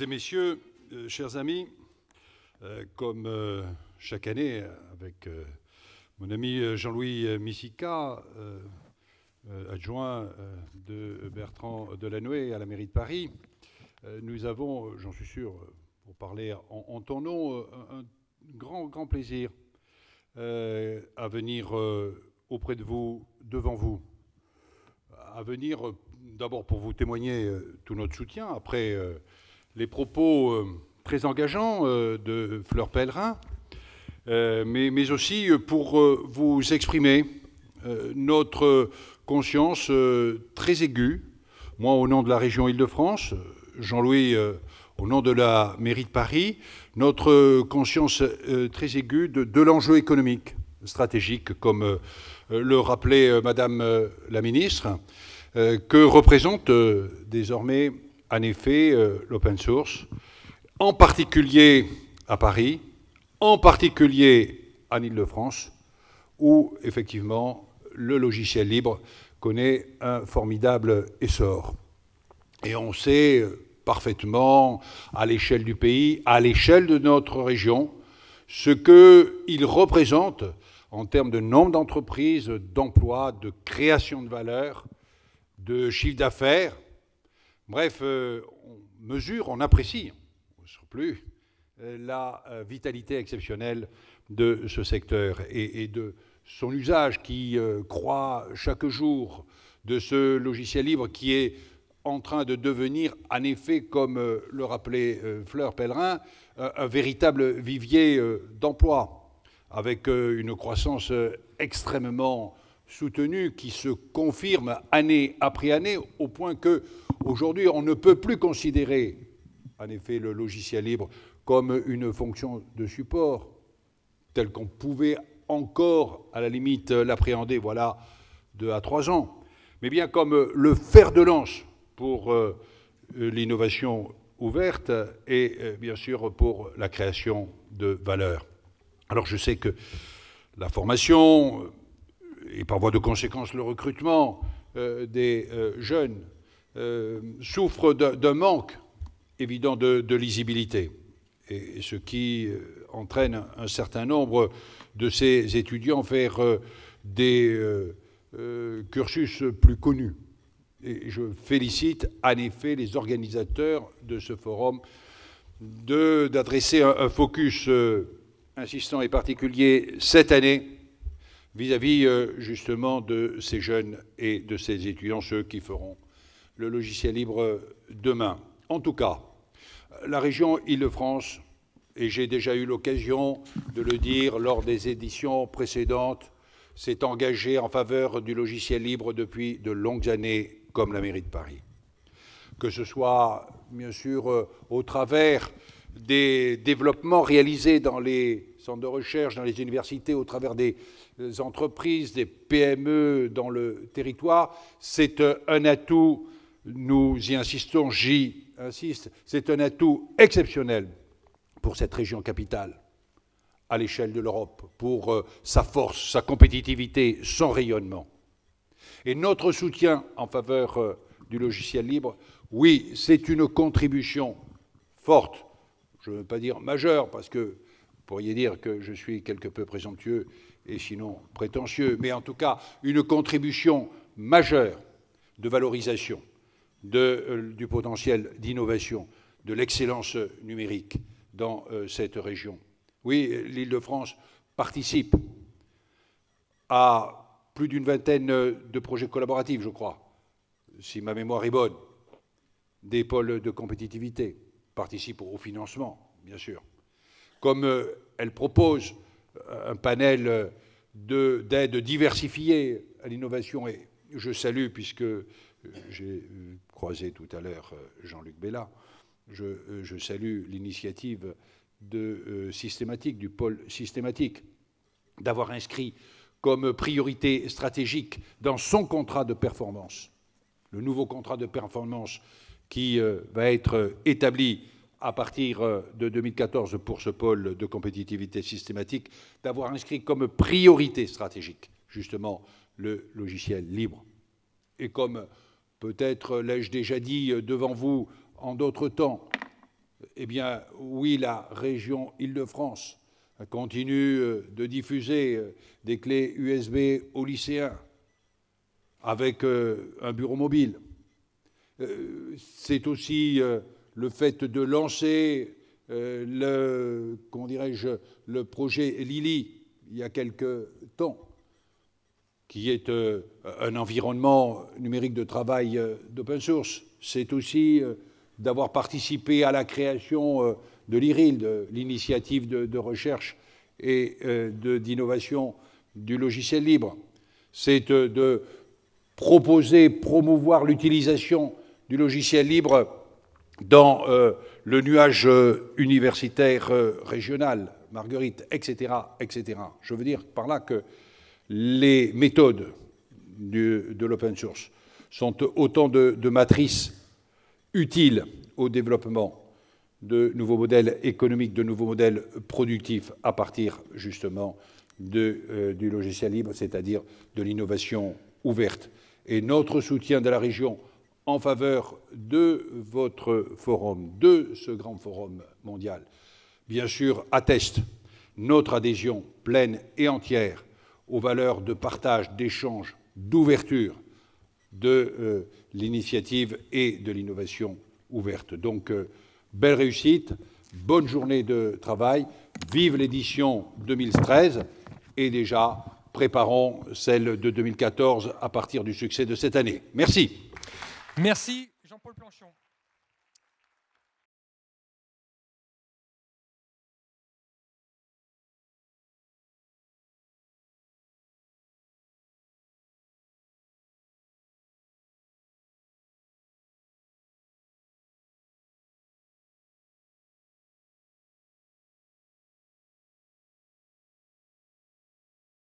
et messieurs, euh, chers amis, euh, comme euh, chaque année, avec mon ami Jean-Louis Missica, adjoint de Bertrand Delanoë à la mairie de Paris, nous avons, j'en suis sûr, pour parler en, ton nom, un, un, grand, grand plaisir à venir auprès de vous, devant vous, à venir d'abord pour vous témoigner tout notre soutien, après les propos euh, très engageants euh, de Fleur Pellerin, euh, mais, aussi pour vous exprimer notre conscience très aiguë, moi au nom de la région Île-de-France, Jean-Louis au nom de la mairie de Paris, notre conscience très aiguë de, de l'enjeu économique, stratégique, comme le rappelait Madame la ministre, que représente désormais en effet euh, l'open source, en particulier à Paris, en particulier en Ile-de-France, où effectivement le logiciel libre connaît un formidable essor. Et on sait euh, parfaitement, à l'échelle du pays, à l'échelle de notre région, ce qu'il représente en termes de nombre d'entreprises, d'emplois, de création de valeur, de chiffre d'affaires, Bref, euh, on mesure, on apprécie, au plus, euh, la euh, vitalité exceptionnelle de ce secteur et, de son usage qui croît chaque jour, de ce logiciel libre qui est en train de devenir, en effet, comme le rappelait Fleur Pellerin, un véritable vivier d'emploi, avec une croissance extrêmement soutenue qui se confirme année après année, au point que Aujourd'hui, on ne peut plus considérer, en effet, le logiciel libre comme une fonction de support, telle qu'on pouvait encore, à la limite, l'appréhender, voilà, deux à trois ans, mais bien comme le fer de lance pour euh, l'innovation ouverte et euh, bien sûr pour la création de valeur. Alors je sais que la formation euh, et par voie de conséquence le recrutement des jeunes euh, souffre d'un manque évident de, lisibilité, et ce qui euh, entraîne un certain nombre de ces étudiants vers euh, des cursus plus connus. Et je félicite en effet les organisateurs de ce forum d'adresser un, focus insistant et particulier cette année vis à -vis, justement de ces jeunes et de ces étudiants, ceux qui feront le logiciel libre demain. En tout cas, la région Île-de-France, et j'ai déjà eu l'occasion de le dire lors des éditions précédentes, s'est engagée en faveur du logiciel libre depuis de longues années, comme la mairie de Paris. Que ce soit, bien sûr, euh, au travers des développements réalisés dans les centres de recherche, dans les universités, au travers des euh, entreprises, des PME dans le territoire, c'est euh, un atout nous y insistons, j'y insiste, c'est un atout exceptionnel pour cette région capitale à l'échelle de l'Europe, pour euh, sa force, sa compétitivité, son rayonnement. Et notre soutien en faveur euh, du logiciel libre, oui, c'est une contribution forte, je ne veux pas dire majeure, parce que vous pourriez dire que je suis quelque peu présomptueux et sinon prétentieux, mais en tout cas une contribution majeure de valorisation de, euh, du potentiel d'innovation, de l'excellence numérique dans euh, cette région. Oui, l'Île-de-France participe à plus d'une vingtaine de projets collaboratifs, je crois, si ma mémoire est bonne, des pôles de compétitivité, participe au financement, bien sûr. Comme euh, elle propose un panel d'aides diversifiées à l'innovation, et je salue, puisque euh, j'ai euh, croisé tout à l'heure euh, Jean-Luc Bella. Je, je salue l'initiative de systématique du pôle systématique d'avoir inscrit comme priorité stratégique dans son contrat de performance, le nouveau contrat de performance qui va être établi à partir de 2014 pour ce pôle de compétitivité systématique, d'avoir inscrit comme priorité stratégique justement le logiciel libre et comme Peut-être l'ai-je déjà dit euh, devant vous en d'autres temps. Eh bien, oui, la région Île-de-France continue euh, de diffuser euh, des clés USB aux lycéens avec un bureau mobile. C'est aussi le fait de lancer le, comment dirais-je, le projet Lily il y a quelques temps qui est euh, un environnement numérique de travail euh, d'open source. C'est aussi euh, d'avoir participé à la création de l'IRIL, de l'initiative de, recherche et d'innovation du logiciel libre. C'est de, proposer, promouvoir l'utilisation du logiciel libre dans le nuage universitaire régional, Marguerite, etc., etc. Je veux dire par là que les méthodes de l'open source sont autant de, matrices utiles au développement de nouveaux modèles économiques, de nouveaux modèles productifs à partir justement euh, du logiciel libre, c'est-à-dire de l'innovation ouverte. Et notre soutien de la région en faveur de votre forum, de ce grand forum mondial, bien sûr atteste notre adhésion pleine et entière aux valeurs de partage, d'échange, d'ouverture de euh, l'initiative et de l'innovation ouverte. Donc, euh, belle réussite, bonne journée de travail, vive l'édition 2013 et déjà préparons celle de 2014 à partir du succès de cette année. Merci. Merci Jean-Paul Planchon.